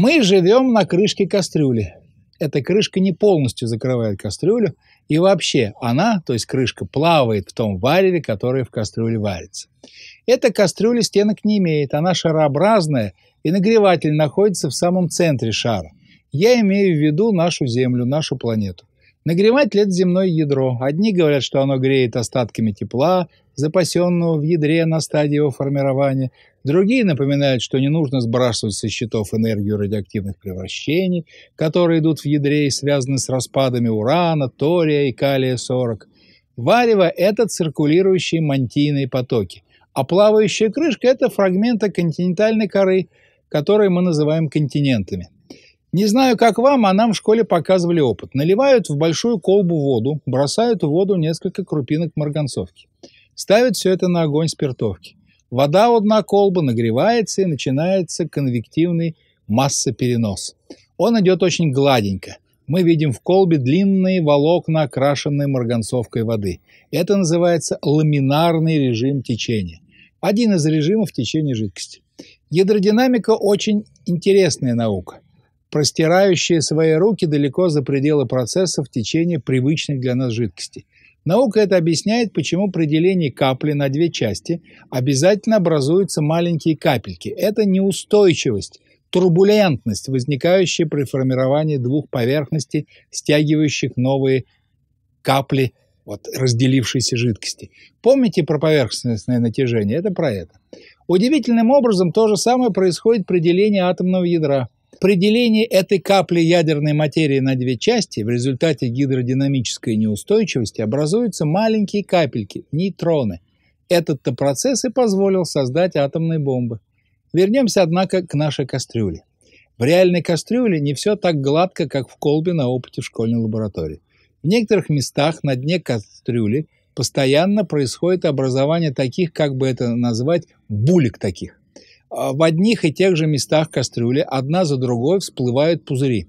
Мы живем на крышке кастрюли. Эта крышка не полностью закрывает кастрюлю, и вообще она, то есть крышка, плавает в том вареве, которое в кастрюле варится. Эта кастрюля стенок не имеет, она шарообразная, и нагреватель находится в самом центре шара. Я имею в виду нашу Землю, нашу планету. Нагреватель – это земное ядро. Одни говорят, что оно греет остатками тепла, запасенного в ядре на стадии его формирования. Другие напоминают, что не нужно сбрасывать со счетов энергию радиоактивных превращений, которые идут в ядре и связаны с распадами урана, тория и калия-40. Варево – это циркулирующие мантийные потоки, а плавающая крышка – это фрагменты континентальной коры, которые мы называем континентами. Не знаю, как вам, а нам в школе показывали опыт. Наливают в большую колбу воду, бросают в воду несколько крупинок марганцовки. Ставят все это на огонь спиртовки. Вода одна колба нагревается и начинается конвективный массоперенос. Он идет очень гладенько. Мы видим в колбе длинные волокна, окрашенные марганцовкой воды. Это называется ламинарный режим течения. Один из режимов течения жидкости. Гидродинамика очень интересная наука, простирающая свои руки далеко за пределы процессов течения привычных для нас жидкостей. Наука это объясняет, почему при делении капли на две части обязательно образуются маленькие капельки. Это неустойчивость, турбулентность, возникающая при формировании двух поверхностей, стягивающих новые капли вот, разделившейся жидкости. Помните про поверхностное натяжение? Это про это. Удивительным образом то же самое происходит при делении атомного ядра. При делении этой капли ядерной материи на две части в результате гидродинамической неустойчивости образуются маленькие капельки – нейтроны. Этот-то процесс и позволил создать атомные бомбы. Вернемся, однако, к нашей кастрюле. В реальной кастрюле не все так гладко, как в колбе на опыте в школьной лаборатории. В некоторых местах на дне кастрюли постоянно происходит образование таких, как бы это назвать, булек таких. А, в одних и тех же местах кастрюли одна за другой всплывают пузыри.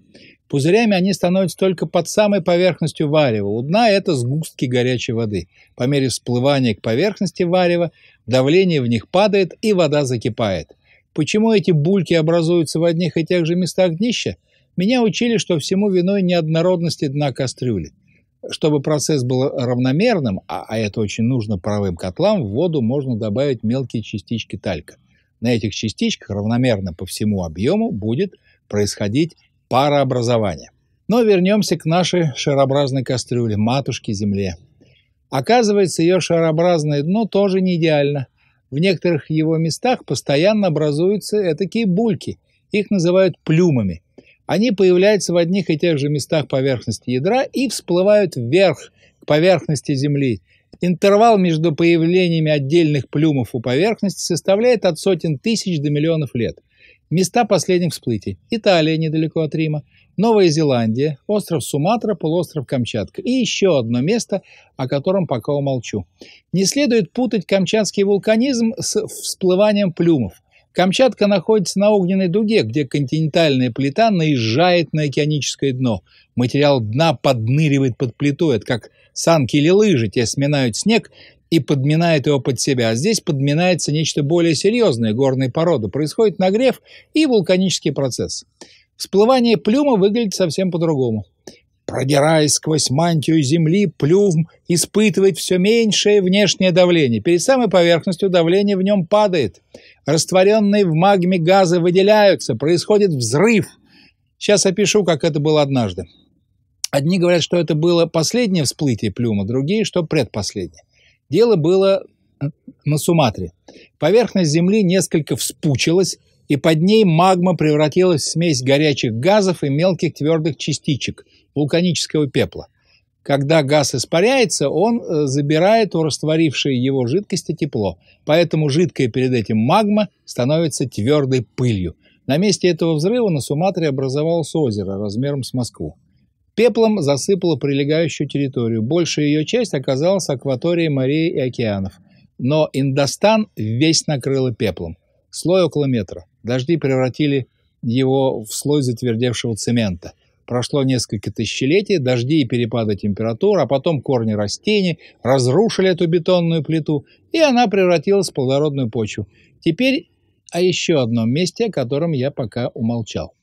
Пузырями они становятся только под самой поверхностью варева. У дна это сгустки горячей воды. По мере всплывания к поверхности варева давление в них падает и вода закипает. Почему эти бульки образуются в одних и тех же местах днища? Меня учили, что всему виной неоднородности дна кастрюли. Чтобы процесс был равномерным, а, а это очень нужно паровым котлам, в воду можно добавить мелкие частички талька на этих частичках равномерно по всему объему будет происходить парообразование. Но вернемся к нашей шарообразной кастрюле, матушке-земле. Оказывается, ее шарообразное дно тоже не идеально. В некоторых его местах постоянно образуются такие бульки. Их называют плюмами. Они появляются в одних и тех же местах поверхности ядра и всплывают вверх к поверхности Земли, Интервал между появлениями отдельных плюмов у поверхности составляет от сотен тысяч до миллионов лет. Места последних всплытий. Италия, недалеко от Рима, Новая Зеландия, остров Суматра, полуостров Камчатка и еще одно место, о котором пока умолчу. Не следует путать камчатский вулканизм с всплыванием плюмов – Камчатка находится на огненной дуге, где континентальная плита наезжает на океаническое дно. Материал дна подныривает под плитой, это как санки или лыжи, те сминают снег и подминают его под себя. А здесь подминается нечто более серьезное, горная порода. Происходит нагрев и вулканический процесс. Всплывание плюма выглядит совсем по-другому. Продираясь сквозь мантию земли, плювм испытывает все меньшее внешнее давление. Перед самой поверхностью давление в нем падает. Растворенные в магме газы выделяются, происходит взрыв. Сейчас опишу, как это было однажды. Одни говорят, что это было последнее всплытие плюма, другие, что предпоследнее. Дело было э, на Суматре. Поверхность Земли несколько вспучилась, и под ней магма превратилась в смесь горячих газов и мелких твердых частичек – вулканического пепла. Когда газ испаряется, он э, забирает у растворившей его жидкости тепло, поэтому жидкая перед этим магма становится твердой пылью. На месте этого взрыва на Суматре образовалось озеро размером с Москву. Пеплом засыпало прилегающую территорию. Большая ее часть оказалась акваторией морей и океанов. Но Индостан весь накрыло пеплом. Слой около метра. Дожди превратили его в слой затвердевшего цемента. Прошло несколько тысячелетий, дожди и перепады температур, а потом корни растений разрушили эту бетонную плиту, и она превратилась в плодородную почву. Теперь о еще одном месте, о котором я пока умолчал.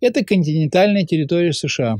Это континентальная территория США.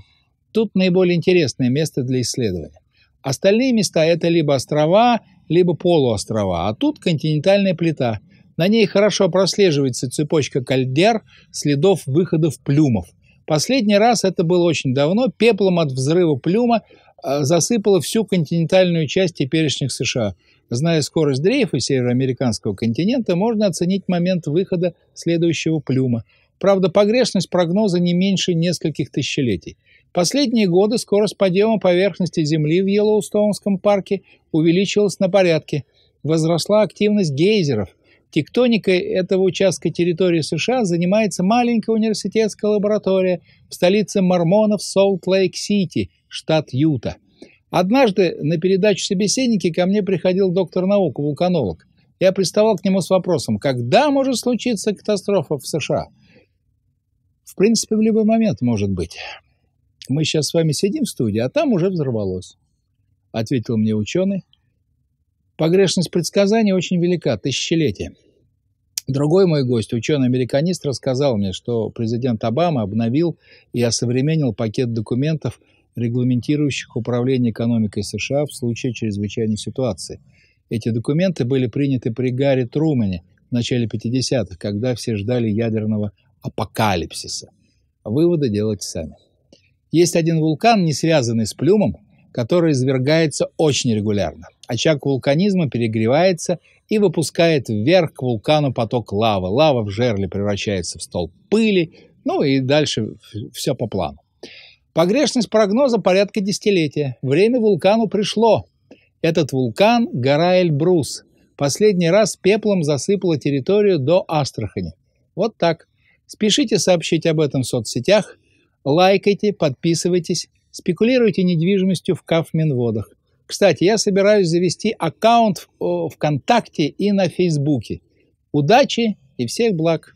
Тут наиболее интересное место для исследования. Остальные места – это либо острова, либо полуострова, а тут континентальная плита. На ней хорошо прослеживается цепочка кальдер, следов выходов плюмов. Последний раз, это было очень давно, пеплом от взрыва Плюма а, засыпало всю континентальную часть теперешних США. Зная скорость дрейфа североамериканского континента, можно оценить момент выхода следующего Плюма. Правда, погрешность прогноза не меньше нескольких тысячелетий. Последние годы скорость подъема поверхности Земли в Йеллоустоунском парке увеличилась на порядке. Возросла активность гейзеров, Тектоникой этого участка территории США занимается маленькая университетская лаборатория в столице мормонов Солт-Лейк-Сити, штат Юта. Однажды на передачу «Собеседники» ко мне приходил доктор наук, вулканолог. Я приставал к нему с вопросом, когда может случиться катастрофа в США? В принципе, в любой момент может быть. Мы сейчас с вами сидим в студии, а там уже взорвалось, ответил мне ученый. Погрешность предсказаний очень велика, тысячелетия. Другой мой гость, ученый-американист, рассказал мне, что президент Обама обновил и осовременил пакет документов, регламентирующих управление экономикой США в случае чрезвычайной ситуации. Эти документы были приняты при Гарри Трумане в начале 50-х, когда все ждали ядерного апокалипсиса. Выводы делайте сами. Есть один вулкан, не связанный с Плюмом, который извергается очень регулярно. Очаг вулканизма перегревается – и выпускает вверх к вулкану поток лавы. Лава в жерле превращается в столб пыли, ну и дальше все по плану. Погрешность прогноза порядка десятилетия. Время вулкану пришло. Этот вулкан – гора Эльбрус. Последний раз пеплом засыпала территорию до Астрахани. Вот так. Спешите сообщить об этом в соцсетях. Лайкайте, подписывайтесь, спекулируйте недвижимостью в Кафминводах. Кстати, я собираюсь завести аккаунт в ВКонтакте и на Фейсбуке. Удачи и всех благ!